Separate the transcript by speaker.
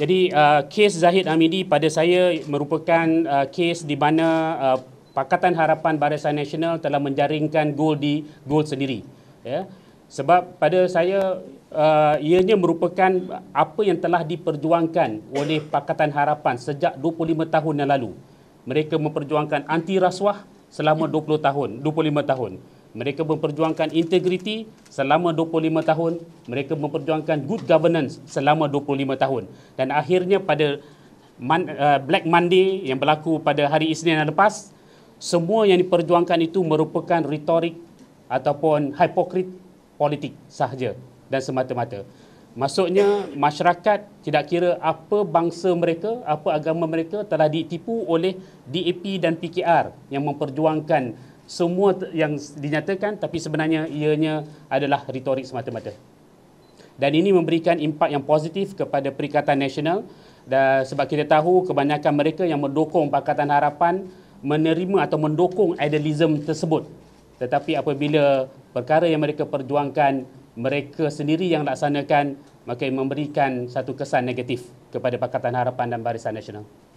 Speaker 1: Jadi uh, kes Zahid Amidi pada saya merupakan uh, kes di mana uh, Pakatan Harapan Barisan Nasional telah menjaringkan gol di gol sendiri. Ya. Sebab pada saya uh, ianya merupakan apa yang telah diperjuangkan oleh Pakatan Harapan sejak 25 tahun yang lalu. Mereka memperjuangkan anti rasuah selama 20 tahun, 25 tahun. Mereka memperjuangkan integriti selama 25 tahun. Mereka memperjuangkan good governance selama 25 tahun. Dan akhirnya pada Man, uh, Black Monday yang berlaku pada hari Isnin yang lepas, semua yang diperjuangkan itu merupakan retorik ataupun hipokrit politik sahaja dan semata-mata. Maksudnya masyarakat tidak kira apa bangsa mereka, apa agama mereka telah ditipu oleh DAP dan PKR yang memperjuangkan semua yang dinyatakan tapi sebenarnya ianya adalah retorik semata-mata. Dan ini memberikan impak yang positif kepada Perikatan Nasional dan sebab kita tahu kebanyakan mereka yang mendukung Pakatan Harapan menerima atau mendukung idealisme tersebut. Tetapi apabila perkara yang mereka perjuangkan mereka sendiri yang laksanakan maka memberikan satu kesan negatif kepada Pakatan Harapan dan Barisan Nasional.